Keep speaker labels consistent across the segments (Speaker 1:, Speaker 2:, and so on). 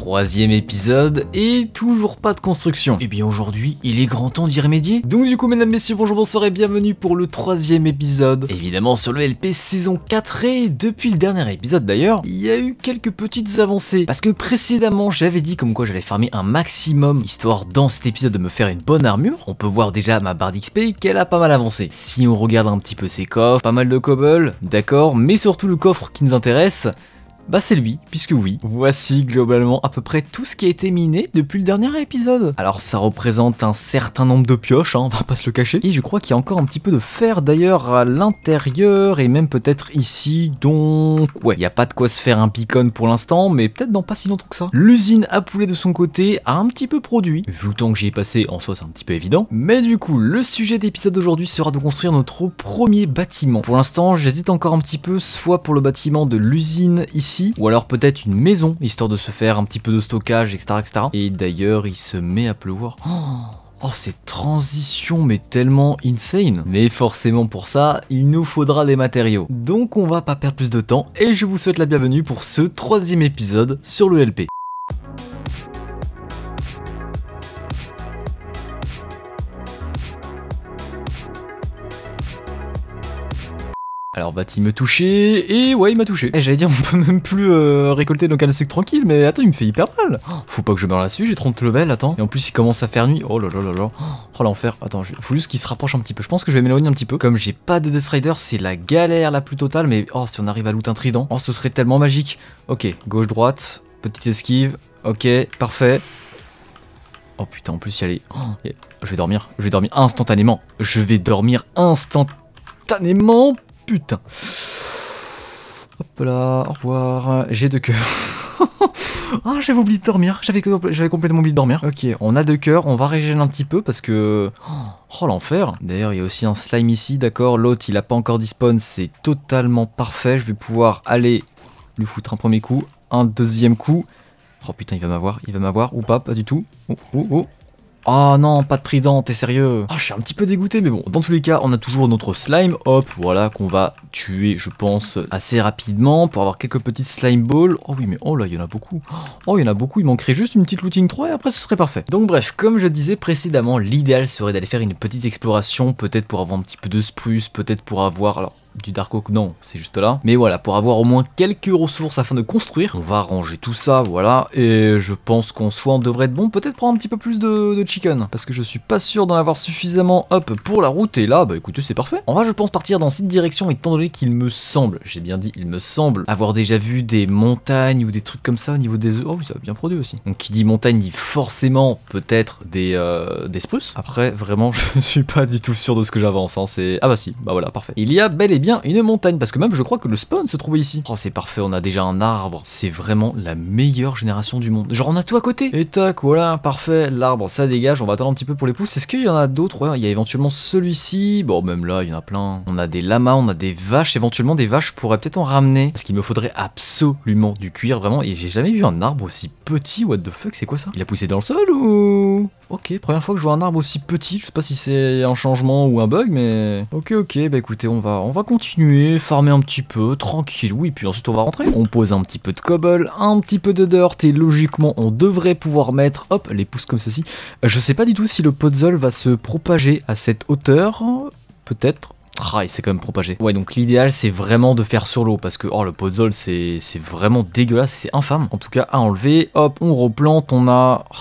Speaker 1: Troisième épisode, et toujours pas de construction. Et eh bien aujourd'hui, il est grand temps d'y remédier. Donc du coup, mesdames, messieurs, bonjour, bonsoir et bienvenue pour le troisième épisode. Évidemment, sur le LP saison 4, et depuis le dernier épisode d'ailleurs, il y a eu quelques petites avancées. Parce que précédemment, j'avais dit comme quoi j'allais farmer un maximum, histoire dans cet épisode de me faire une bonne armure. On peut voir déjà ma barre d'XP qu'elle a pas mal avancé. Si on regarde un petit peu ses coffres, pas mal de cobble, d'accord, mais surtout le coffre qui nous intéresse, bah c'est lui, puisque oui, voici globalement à peu près tout ce qui a été miné depuis le dernier épisode. Alors ça représente un certain nombre de pioches, hein, on va pas se le cacher, et je crois qu'il y a encore un petit peu de fer d'ailleurs à l'intérieur, et même peut-être ici, donc ouais, il n'y a pas de quoi se faire un picone pour l'instant, mais peut-être dans pas si longtemps que ça. L'usine à poulet de son côté a un petit peu produit, vu le temps que j'y ai passé, en soi c'est un petit peu évident, mais du coup, le sujet d'épisode d'aujourd'hui sera de construire notre premier bâtiment. Pour l'instant, j'hésite encore un petit peu, soit pour le bâtiment de l'usine ici, ou alors peut-être une maison, histoire de se faire un petit peu de stockage, etc. Et d'ailleurs, il se met à pleuvoir. Oh Oh, transition transitions, mais tellement insane Mais forcément pour ça, il nous faudra des matériaux. Donc on va pas perdre plus de temps, et je vous souhaite la bienvenue pour ce troisième épisode sur le LP. Alors t il me toucher et ouais il m'a touché. Et eh, j'allais dire on peut même plus euh, récolter nos cannes tranquille mais attends il me fait hyper mal. Oh, faut pas que je meure là-dessus, j'ai 30 level, attends. Et en plus il commence à faire nuit. Oh là là là là. Oh l'enfer. Attends, il faut juste qu'il se rapproche un petit peu. Je pense que je vais m'éloigner un petit peu. Comme j'ai pas de Death Rider, c'est la galère la plus totale mais oh si on arrive à loot un trident, oh ce serait tellement magique. Ok, gauche droite, petite esquive. Ok, parfait. Oh putain, en plus y aller. Oh, je vais dormir, je vais dormir instantanément. Je vais dormir instantanément putain. Hop là, au revoir. J'ai deux cœurs. ah, j'avais oublié de dormir. J'avais complètement oublié de dormir. Ok, on a deux cœurs. On va régénérer un petit peu parce que... Oh, oh, l'enfer. D'ailleurs, il y a aussi un slime ici, d'accord. L'autre, il a pas encore dispawn. C'est totalement parfait. Je vais pouvoir aller lui foutre un premier coup, un deuxième coup. Oh putain, il va m'avoir, il va m'avoir, ou pas, pas du tout. Oh, oh, oh, oh non, pas de trident, t'es sérieux Ah, je suis un petit peu dégoûté, mais bon, dans tous les cas, on a toujours notre slime, hop, voilà, qu'on va tuer, je pense, assez rapidement pour avoir quelques petites slime balls. Oh oui, mais oh là, il y en a beaucoup. Oh, il y en a beaucoup, il manquerait juste une petite looting 3 et après ce serait parfait. Donc bref, comme je disais précédemment, l'idéal serait d'aller faire une petite exploration, peut-être pour avoir un petit peu de spruce, peut-être pour avoir du Dark Oak, non, c'est juste là. Mais voilà, pour avoir au moins quelques ressources afin de construire, on va ranger tout ça, voilà. Et je pense qu'on soit, on devrait être bon. Peut-être prendre un petit peu plus de, chicken, parce que je suis pas sûr d'en avoir suffisamment up pour la route. Et là, bah écoutez, c'est parfait. On va, je pense, partir dans cette direction, étant donné qu'il me semble, j'ai bien dit, il me semble, avoir déjà vu des montagnes ou des trucs comme ça au niveau des Oh ça a bien produit aussi. Donc qui dit montagne dit forcément peut-être des, euh, des spruces. Après, vraiment, je suis pas du tout sûr de ce que j'avance. Hein. C'est... Ah bah si, bah voilà, parfait. Il y a bel et bien une montagne, parce que même je crois que le spawn se trouvait ici. Oh, c'est parfait, on a déjà un arbre. C'est vraiment la meilleure génération du monde. Genre, on a tout à côté. Et tac, voilà, parfait. L'arbre, ça dégage. On va attendre un petit peu pour les pousses. Est-ce qu'il y en a d'autres il y a éventuellement celui-ci. Bon, même là, il y en a plein. On a des lamas, on a des vaches. Éventuellement, des vaches, je pourrais peut-être en ramener. Parce qu'il me faudrait absolument du cuir, vraiment. Et j'ai jamais vu un arbre aussi petit. What the fuck, c'est quoi ça Il a poussé dans le sol ou Ok, première fois que je vois un arbre aussi petit, je sais pas si c'est un changement ou un bug, mais... Ok, ok, bah écoutez, on va, on va continuer, farmer un petit peu, tranquille, oui, puis ensuite on va rentrer. On pose un petit peu de cobble, un petit peu de dirt, et logiquement on devrait pouvoir mettre, hop, les pouces comme ceci. Euh, je sais pas du tout si le puzzle va se propager à cette hauteur, peut-être, ah, il s'est quand même propagé. Ouais, donc l'idéal, c'est vraiment de faire sur l'eau, parce que, oh, le puzzle, c'est vraiment dégueulasse, c'est infâme. En tout cas, à enlever, hop, on replante, on a... Ah,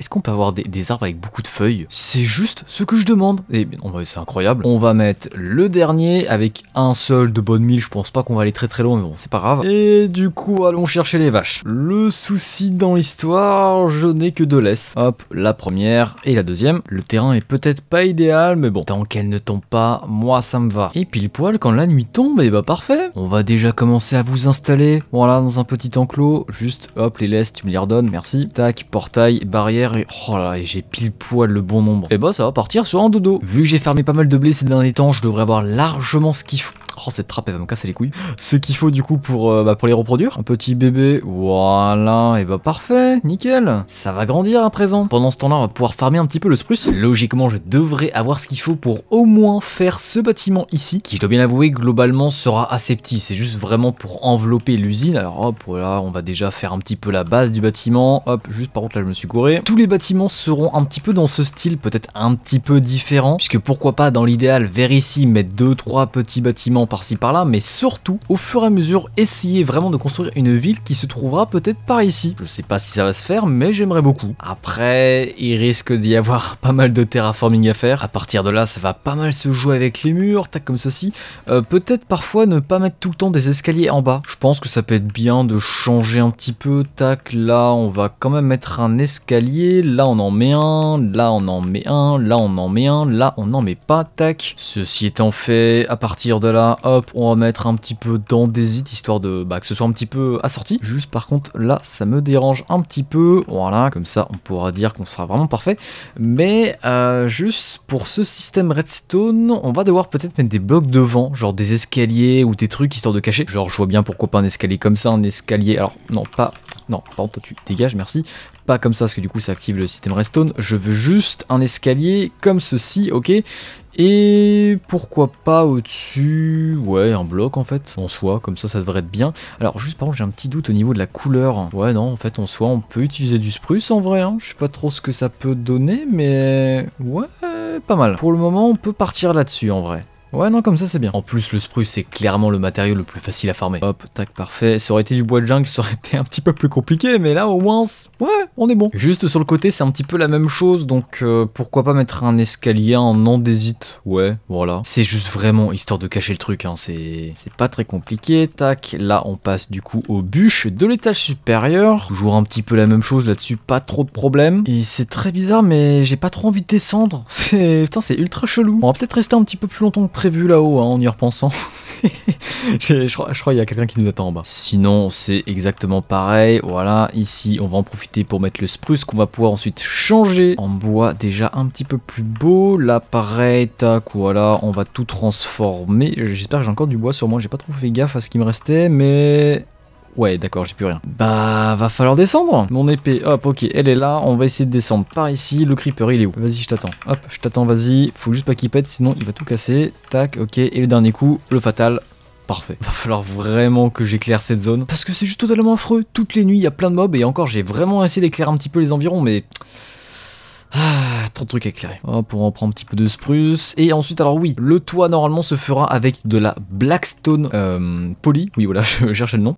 Speaker 1: est-ce qu'on peut avoir des, arbres avec beaucoup de feuilles C'est juste ce que je demande. Et c'est incroyable. On va mettre le dernier avec un seul de bonne mille. Je pense pas qu'on va aller très très loin, mais bon, c'est pas grave. Et du coup, allons chercher les vaches. Le souci dans l'histoire, je n'ai que deux laisses. Hop, la première et la deuxième. Le terrain est peut-être pas idéal, mais bon, tant qu'elle ne tombe pas, moi ça me va. Et pile poil, quand la nuit tombe, et eh bah ben, parfait. On va déjà commencer à vous installer. Voilà, dans un petit enclos. Juste, hop, les laisses, tu me les redonnes, merci. Tac, portail, barrière oh là, là j'ai pile poil le bon nombre. Et eh bah ben, ça va partir sur un dodo. Vu que j'ai fermé pas mal de blé ces derniers temps, je devrais avoir largement ce qu'il faut. Oh, cette trappe, elle va me casser les couilles. Ce qu'il faut du coup pour, euh, bah, pour les reproduire. Un petit bébé, voilà, et bah parfait, nickel. Ça va grandir à présent. Pendant ce temps-là, on va pouvoir farmer un petit peu le spruce. Logiquement, je devrais avoir ce qu'il faut pour au moins faire ce bâtiment ici, qui je dois bien avouer, globalement sera assez petit. C'est juste vraiment pour envelopper l'usine. Alors hop, voilà, on va déjà faire un petit peu la base du bâtiment. Hop, juste par contre là, je me suis couré, Tous les bâtiments seront un petit peu dans ce style, peut-être un petit peu différent, puisque pourquoi pas dans l'idéal, vers ici, mettre deux, trois petits bâtiments par-ci par-là, mais surtout, au fur et à mesure, essayer vraiment de construire une ville qui se trouvera peut-être par ici. Je sais pas si ça va se faire, mais j'aimerais beaucoup. Après, il risque d'y avoir pas mal de terraforming à faire. À partir de là, ça va pas mal se jouer avec les murs, tac comme ceci. Euh, peut-être parfois ne pas mettre tout le temps des escaliers en bas. Je pense que ça peut être bien de changer un petit peu, tac, là on va quand même mettre un escalier, là on en met un, là on en met un, là on en met un, là on n'en met pas, tac. Ceci étant fait, à partir de là, hop, on va mettre un petit peu d'andésite, histoire de bah, que ce soit un petit peu assorti. Juste par contre, là, ça me dérange un petit peu. Voilà, comme ça, on pourra dire qu'on sera vraiment parfait. Mais euh, juste pour ce système redstone, on va devoir peut-être mettre des blocs devant, genre des escaliers ou des trucs, histoire de cacher. Genre, je vois bien pourquoi pas un escalier comme ça, un escalier... Alors, non, pas... Non, pardon, toi tu dégages, merci pas comme ça, parce que du coup ça active le système redstone. Je veux juste un escalier comme ceci, ok et pourquoi pas au-dessus, ouais, un bloc en fait, en soi, comme ça, ça devrait être bien. Alors juste par contre, j'ai un petit doute au niveau de la couleur. Ouais, non, en fait, en soi, on peut utiliser du spruce en vrai, hein. je sais pas trop ce que ça peut donner, mais ouais, pas mal. Pour le moment, on peut partir là-dessus en vrai. Ouais, non, comme ça, c'est bien. En plus, le spruce, c'est clairement le matériau le plus facile à farmer. Hop, tac, parfait. Ça aurait été du bois de jungle, ça aurait été un petit peu plus compliqué, mais là, au moins, ouais, on est bon. Juste sur le côté, c'est un petit peu la même chose, donc euh, pourquoi pas mettre un escalier en andésite Ouais, voilà. C'est juste vraiment histoire de cacher le truc, hein. C'est pas très compliqué. Tac, là, on passe du coup aux bûches de l'étage supérieur. Toujours un petit peu la même chose là-dessus, pas trop de problème. Et c'est très bizarre, mais j'ai pas trop envie de descendre. C'est... Putain, c'est ultra chelou. On va peut-être rester un petit peu plus longtemps que prévu là-haut hein, en y repensant. je, crois, il y a quelqu'un qui nous attend en bas. Sinon, c'est exactement pareil. Voilà, ici, on va en profiter pour mettre le spruce qu'on va pouvoir ensuite changer en bois déjà un petit peu plus beau. Là, pareil, tac, voilà, on va tout transformer. J'espère que j'ai encore du bois sur moi. J'ai pas trop fait gaffe à ce qui me restait, mais Ouais, d'accord, j'ai plus rien. Bah, va falloir descendre. Mon épée, hop, ok, elle est là. On va essayer de descendre par ici. Le creeper, il est où Vas-y, je t'attends. Hop, je t'attends, vas-y. Faut juste pas qu'il pète, sinon il va tout casser. Tac, ok. Et le dernier coup, le fatal. Parfait. Va falloir vraiment que j'éclaire cette zone. Parce que c'est juste totalement affreux. Toutes les nuits, il y a plein de mobs. Et encore, j'ai vraiment essayé d'éclairer un petit peu les environs, mais... Ah, trop de trucs éclairer. Oh, pour en prendre un petit peu de spruce. Et ensuite, alors oui, le toit normalement se fera avec de la blackstone euh, poly. Oui, voilà, je cherchais le nom.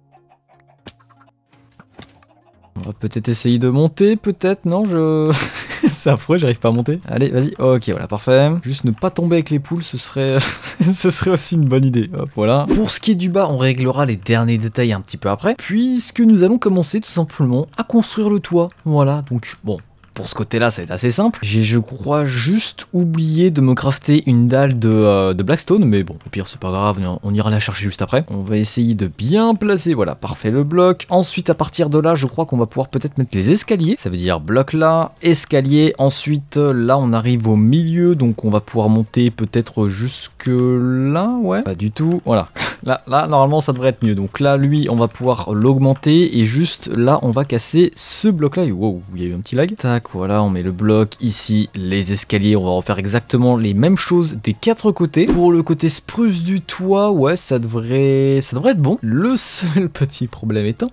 Speaker 1: On va peut-être essayer de monter, peut-être, non je... c'est affreux, j'arrive pas à monter. Allez, vas-y. Ok, voilà, parfait. Juste ne pas tomber avec les poules, ce serait, ce serait aussi une bonne idée. Hop, voilà. Pour ce qui est du bas, on réglera les derniers détails un petit peu après, puisque nous allons commencer tout simplement à construire le toit. Voilà, donc bon, pour ce côté-là, ça va être assez simple. J'ai, je crois, juste oublié de me crafter une dalle de, euh, Blackstone, mais bon, au pire, c'est pas grave, on ira la chercher juste après. On va essayer de bien placer, voilà, parfait le bloc. Ensuite, à partir de là, je crois qu'on va pouvoir peut-être mettre les escaliers. Ça veut dire bloc là, escalier. Ensuite, là, on arrive au milieu, donc on va pouvoir monter peut-être jusque là, ouais. Pas du tout, voilà. Là, là, normalement, ça devrait être mieux. Donc là, lui, on va pouvoir l'augmenter, et juste là, on va casser ce bloc là. Wow, il y a eu un petit lag. Tac, voilà, on met le bloc ici, les escaliers, on va refaire exactement les mêmes choses des quatre côtés. Pour le côté spruce du toit, ouais, ça devrait, ça devrait être bon. Le seul petit problème étant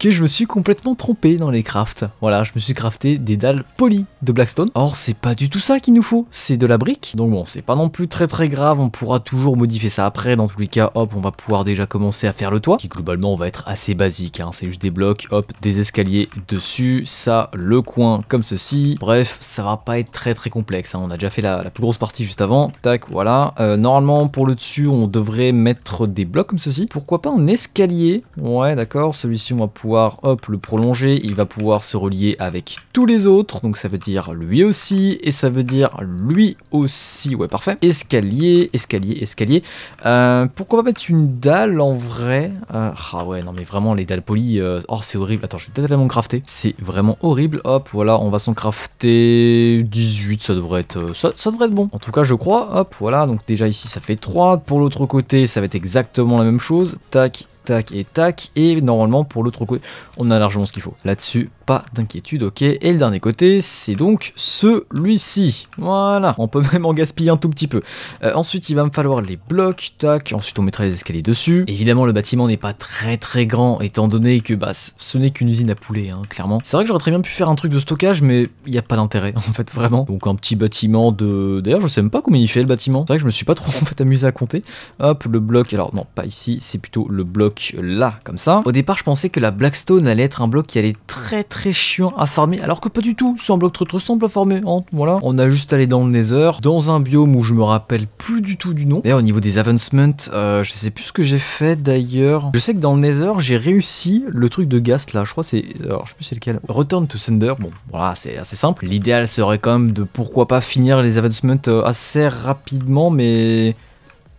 Speaker 1: que je me suis complètement trompé dans les crafts. Voilà, je me suis crafté des dalles polies de Blackstone. Or, c'est pas du tout ça qu'il nous faut, c'est de la brique. Donc bon, c'est pas non plus très très grave, on pourra toujours modifier ça après. Dans tous les cas, hop, on va pouvoir déjà commencer à faire le toit, qui globalement va être assez basique. Hein. C'est juste des blocs, hop, des escaliers dessus, ça, le coin comme ceci. Bref, ça va pas être très très complexe. Hein. On a déjà fait la, plus grosse partie juste avant. Tac, voilà. Euh, normalement, pour le dessus, on devrait mettre des blocs comme ceci. Pourquoi pas un escalier Ouais, d'accord, celui-ci, on va pouvoir hop le prolonger, il va pouvoir se relier avec tous les autres, donc ça veut dire lui aussi, et ça veut dire lui aussi, ouais parfait. Escalier, escalier, escalier. Euh, pourquoi pas mettre une dalle en vrai euh, Ah ouais non mais vraiment les dalles polies, euh, oh c'est horrible, attends je vais peut-être crafter, c'est vraiment horrible, hop voilà on va s'en crafter 18, ça devrait être ça, ça devrait être bon. En tout cas je crois, hop voilà donc déjà ici ça fait 3, pour l'autre côté ça va être exactement la même chose, tac tac et tac. Et normalement, pour l'autre côté, on a largement ce qu'il faut. Là-dessus, pas d'inquiétude, ok. Et le dernier côté, c'est donc celui-ci. Voilà, on peut même en gaspiller un tout petit peu. Euh, ensuite, il va me falloir les blocs, tac. Ensuite, on mettra les escaliers dessus. Évidemment, le bâtiment n'est pas très très grand, étant donné que bah, ce n'est qu'une usine à poulet, hein, clairement. C'est vrai que j'aurais très bien pu faire un truc de stockage, mais il n'y a pas d'intérêt, en fait, vraiment. Donc un petit bâtiment de... D'ailleurs, je sais même pas combien il fait, le bâtiment. C'est vrai que je me suis pas trop en fait amusé à compter. Hop, le bloc, alors non, pas ici, c'est plutôt le bloc là, comme ça. Au départ, je pensais que la Blackstone allait être un bloc qui allait très très chiant à farmer, alors que pas du tout, c'est un bloc très très simple à farmer, hein, voilà. On a juste allé dans le Nether, dans un biome où je me rappelle plus du tout du nom. D'ailleurs, au niveau des advancements, euh, je sais plus ce que j'ai fait d'ailleurs. Je sais que dans le Nether, j'ai réussi le truc de gast là, je crois c'est... Alors, je sais plus c'est lequel. Return to Sender, bon, voilà, c'est assez simple. L'idéal serait quand même de pourquoi pas finir les advancements euh, assez rapidement, mais...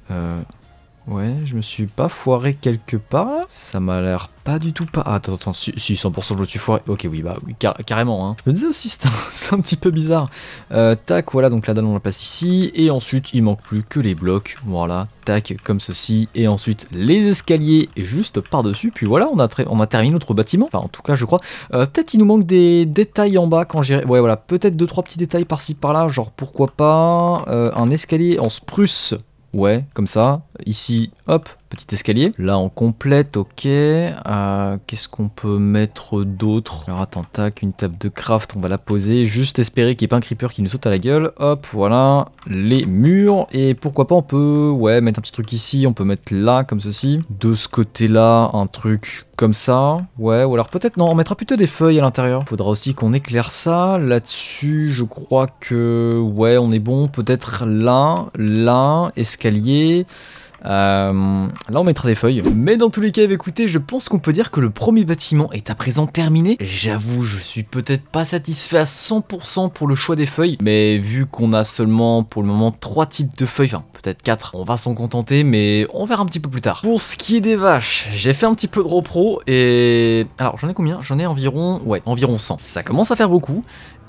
Speaker 1: Euh... Ouais, je me suis pas foiré quelque part là Ça m'a l'air pas du tout pas... Ah, attends, attends, si, 100% je me suis foiré... Ok, oui, bah oui, carrément. Hein. Je me disais aussi, c'est un, petit peu bizarre. Euh, tac, voilà, donc la dalle on la passe ici. Et ensuite, il manque plus que les blocs. Voilà, tac, comme ceci. Et ensuite, les escaliers juste par-dessus. Puis voilà, on a, on a terminé notre bâtiment. Enfin, en tout cas, je crois. Euh, peut-être il nous manque des détails en bas quand j'irai... Ouais, voilà, peut-être deux trois petits détails par-ci, par-là. Genre, pourquoi pas euh, un escalier en spruce ouais, comme ça. Ici, hop, petit escalier. Là, on complète, ok. Euh, qu'est-ce qu'on peut mettre d'autre Alors, attends, tac, une table de craft, on va la poser. Juste espérer qu'il n'y ait pas un creeper qui nous saute à la gueule. Hop, voilà, les murs. Et pourquoi pas, on peut, ouais, mettre un petit truc ici, on peut mettre là, comme ceci. De ce côté-là, un truc comme ça. Ouais, ou alors peut-être, non, on mettra plutôt des feuilles à l'intérieur. Faudra aussi qu'on éclaire ça. Là-dessus, je crois que, ouais, on est bon. Peut-être là, là, escalier... Euh, là, on mettra des feuilles. Mais dans tous les cas, écoutez, je pense qu'on peut dire que le premier bâtiment est à présent terminé. J'avoue, je suis peut-être pas satisfait à 100% pour le choix des feuilles, mais vu qu'on a seulement pour le moment 3 types de feuilles, enfin peut-être quatre, on va s'en contenter, mais on verra un petit peu plus tard. Pour ce qui est des vaches, j'ai fait un petit peu de repro et... Alors, j'en ai combien J'en ai environ... Ouais, environ 100. Ça commence à faire beaucoup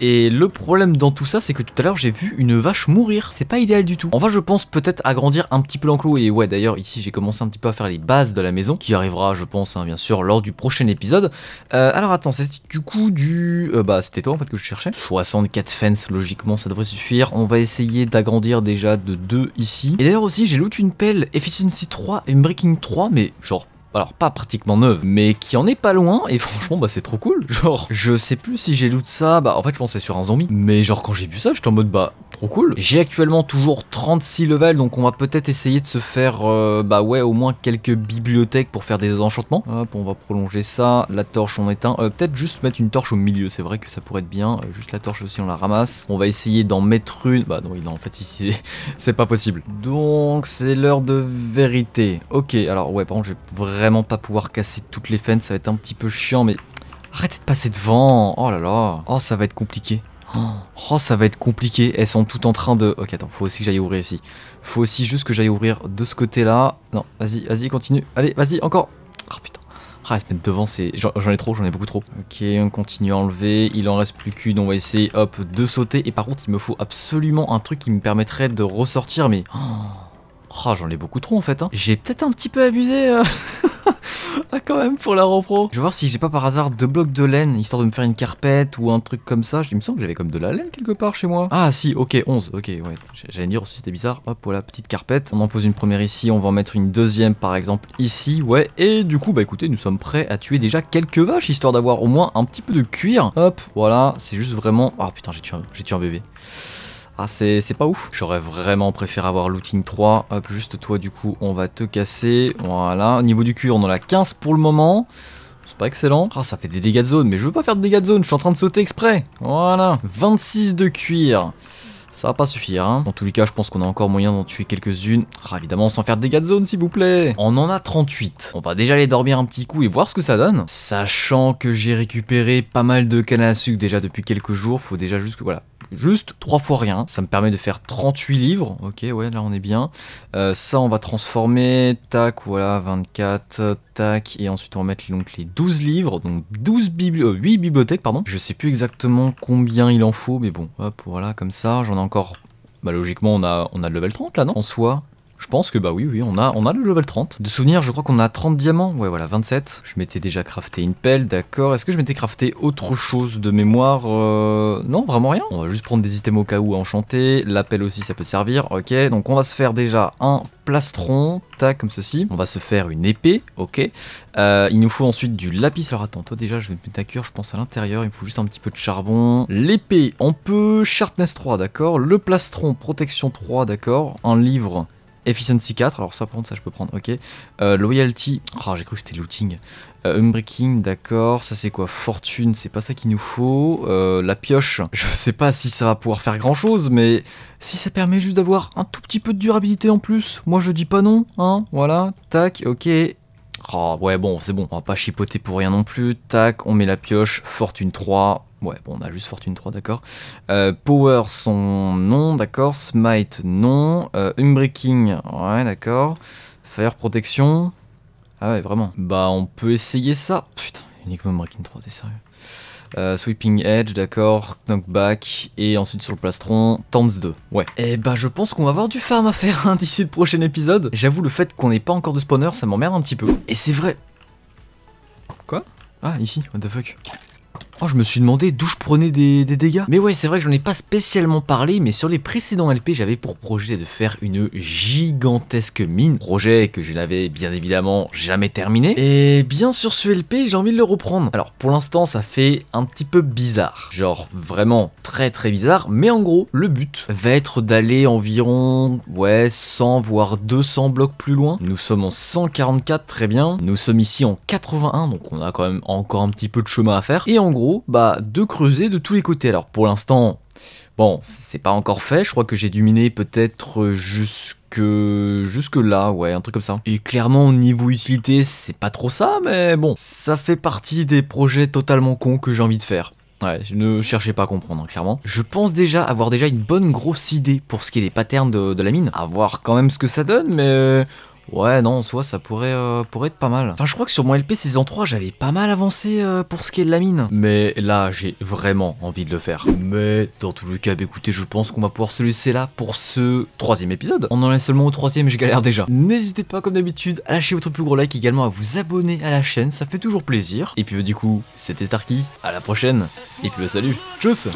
Speaker 1: et le problème dans tout ça, c'est que tout à l'heure j'ai vu une vache mourir. C'est pas idéal du tout. Enfin, je pense peut-être agrandir un petit peu l'enclos. Et ouais, d'ailleurs, ici j'ai commencé un petit peu à faire les bases de la maison, qui arrivera, je pense, hein, bien sûr, lors du prochain épisode. Euh, alors attends, c'est du coup du... Euh, bah, c'était toi en fait que je cherchais. 64 fences, logiquement, ça devrait suffire. On va essayer d'agrandir déjà de deux ici. Et d'ailleurs aussi, j'ai loot une pelle Efficiency 3 et Breaking 3, mais genre alors pas pratiquement neuve, mais qui en est pas loin, et franchement, bah c'est trop cool. Genre, je sais plus si j'ai loot ça, bah en fait, je pensais sur un zombie, mais genre quand j'ai vu ça, j'étais en mode bah trop cool. J'ai actuellement toujours 36 levels, donc on va peut-être essayer de se faire, euh, bah ouais, au moins quelques bibliothèques pour faire des enchantements. Hop, on va prolonger ça, la torche on éteint, euh, peut-être juste mettre une torche au milieu, c'est vrai que ça pourrait être bien, euh, juste la torche aussi on la ramasse. On va essayer d'en mettre une, bah non, il en fait ici, c'est pas possible. Donc c'est l'heure de vérité. Ok, alors ouais, par contre, j'ai vraiment vraiment pas pouvoir casser toutes les fenêtres, ça va être un petit peu chiant, mais arrêtez de passer devant. Oh là là. Oh, ça va être compliqué. Oh, oh, ça va être compliqué. Elles sont toutes en train de... Ok, attends, faut aussi que j'aille ouvrir ici. Faut aussi juste que j'aille ouvrir de ce côté-là. Non, vas-y, vas-y, continue. Allez, vas-y, encore. Oh putain. Ah, se mettre devant, c'est... J'en ai trop, j'en ai beaucoup trop. Ok, on continue à enlever. Il en reste plus qu'une. On va essayer, hop, de sauter. Et par contre, il me faut absolument un truc qui me permettrait de ressortir, mais... Oh, oh j'en ai beaucoup trop, en fait. Hein. J'ai peut-être un petit peu abusé... Euh... ah, quand même, pour la repro. Je vais voir si j'ai pas par hasard deux blocs de laine, histoire de me faire une carpette ou un truc comme ça. Il me semble que j'avais comme de la laine quelque part chez moi. Ah, si, ok, 11. Ok, ouais. J'allais dire aussi, c'était bizarre. Hop, voilà, petite carpette. On en pose une première ici. On va en mettre une deuxième, par exemple, ici. Ouais. Et du coup, bah écoutez, nous sommes prêts à tuer déjà quelques vaches, histoire d'avoir au moins un petit peu de cuir. Hop, voilà. C'est juste vraiment. Ah, oh, putain, j'ai tué, un... tué un bébé. Ah, c'est pas ouf. J'aurais vraiment préféré avoir looting 3. Hop, juste toi, du coup, on va te casser. Voilà. Au niveau du cuir on en a 15 pour le moment. C'est pas excellent. Ah, ça fait des dégâts de zone, mais je veux pas faire de dégâts de zone. Je suis en train de sauter exprès. Voilà. 26 de cuir. Ça va pas suffire, hein. Dans tous les cas, je pense qu'on a encore moyen d'en tuer quelques-unes. Ah, évidemment, sans faire de dégâts de zone, s'il vous plaît. On en a 38. On va déjà aller dormir un petit coup et voir ce que ça donne. Sachant que j'ai récupéré pas mal de canne à sucre déjà depuis quelques jours, faut déjà juste que, voilà, juste 3 fois rien. Ça me permet de faire 38 livres. Ok, ouais, là on est bien. Euh, ça, on va transformer. Tac, voilà, 24. Tac, et ensuite on va mettre donc les 12 livres, donc 12 8 euh, bibliothèques, pardon. Je sais plus exactement combien il en faut, mais bon, hop, voilà, comme ça. J'en ai encore bah logiquement on a, on a le level 30 là non En soi, je pense que bah oui, oui, on a, on a le level 30. De souvenir, je crois qu'on a 30 diamants. Ouais, voilà, 27. Je m'étais déjà crafté une pelle, d'accord. Est-ce que je m'étais crafté autre chose de mémoire euh, Non, vraiment rien. On va juste prendre des items au cas où à enchanter. La pelle aussi, ça peut servir. Ok, donc on va se faire déjà un plastron, tac, comme ceci. On va se faire une épée, ok. Euh, il nous faut ensuite du lapis. Alors attends, toi déjà, je vais te mettre à cure, je pense à l'intérieur. Il me faut juste un petit peu de charbon. L'épée, on peut... Sharpness 3, d'accord. Le plastron, protection 3, d'accord. Un livre, Efficiency 4, alors ça par ça je peux prendre, ok. Euh, loyalty, oh, j'ai cru que c'était looting. Euh, Unbreaking, d'accord, ça c'est quoi Fortune, c'est pas ça qu'il nous faut. Euh, la pioche, je sais pas si ça va pouvoir faire grand chose, mais si ça permet juste d'avoir un tout petit peu de durabilité en plus, moi je dis pas non, hein, voilà, tac, ok. Ah, ouais, bon, c'est bon, on va pas chipoter pour rien non plus. Tac, on met la pioche, fortune 3. Ouais, bon, on a juste Fortune 3, d'accord. Euh, power, son nom d'accord. Smite, non. Euh, unbreaking ouais, d'accord. Fire Protection. Ah ouais, vraiment. Bah, on peut essayer ça. Putain, uniquement unbreaking 3, t'es sérieux euh, sweeping Edge, d'accord, Knockback, et ensuite sur le plastron, Temps 2. Ouais. Et eh bah ben, je pense qu'on va avoir du farm à faire hein, d'ici le prochain épisode. J'avoue, le fait qu'on ait pas encore de spawner, ça m'emmerde un petit peu. Et c'est vrai. Quoi Ah, ici, what the fuck Oh, je me suis demandé d'où je prenais des, dégâts. Mais ouais, c'est vrai que j'en ai pas spécialement parlé, mais sur les précédents LP, j'avais pour projet de faire une gigantesque mine. Projet que je n'avais bien évidemment jamais terminé. Et bien sur ce LP, j'ai envie de le reprendre. Alors pour l'instant, ça fait un petit peu bizarre. Genre vraiment très très bizarre, mais en gros, le but va être d'aller environ, ouais, 100 voire 200 blocs plus loin. Nous sommes en 144, très bien. Nous sommes ici en 81, donc on a quand même encore un petit peu de chemin à faire. Et en gros, bah, de creuser de tous les côtés. Alors pour l'instant, bon, c'est pas encore fait. Je crois que j'ai dû miner peut-être euh, jusque jusque là, ouais, un truc comme ça. Et clairement au niveau utilité, c'est pas trop ça, mais bon, ça fait partie des projets totalement cons que j'ai envie de faire. Ouais, je ne cherchez pas à comprendre, hein, clairement. Je pense déjà avoir déjà une bonne grosse idée pour ce qui est des patterns de, la mine. À voir quand même ce que ça donne, mais Ouais, non, en soi, ça euh, pourrait, être pas mal. Enfin, je crois que sur mon LP saison 3, j'avais pas mal avancé euh, pour ce qui est de la mine. Mais là, j'ai vraiment envie de le faire. Mais dans tous les cas, bah, écoutez, je pense qu'on va pouvoir se laisser là pour ce troisième épisode. On en est seulement au troisième et je galère déjà. N'hésitez pas, comme d'habitude, à lâcher votre plus gros like, également à vous abonner à la chaîne, ça fait toujours plaisir. Et puis, bah, du coup, c'était Starky, à la prochaine. Et puis, bah, salut, tchuss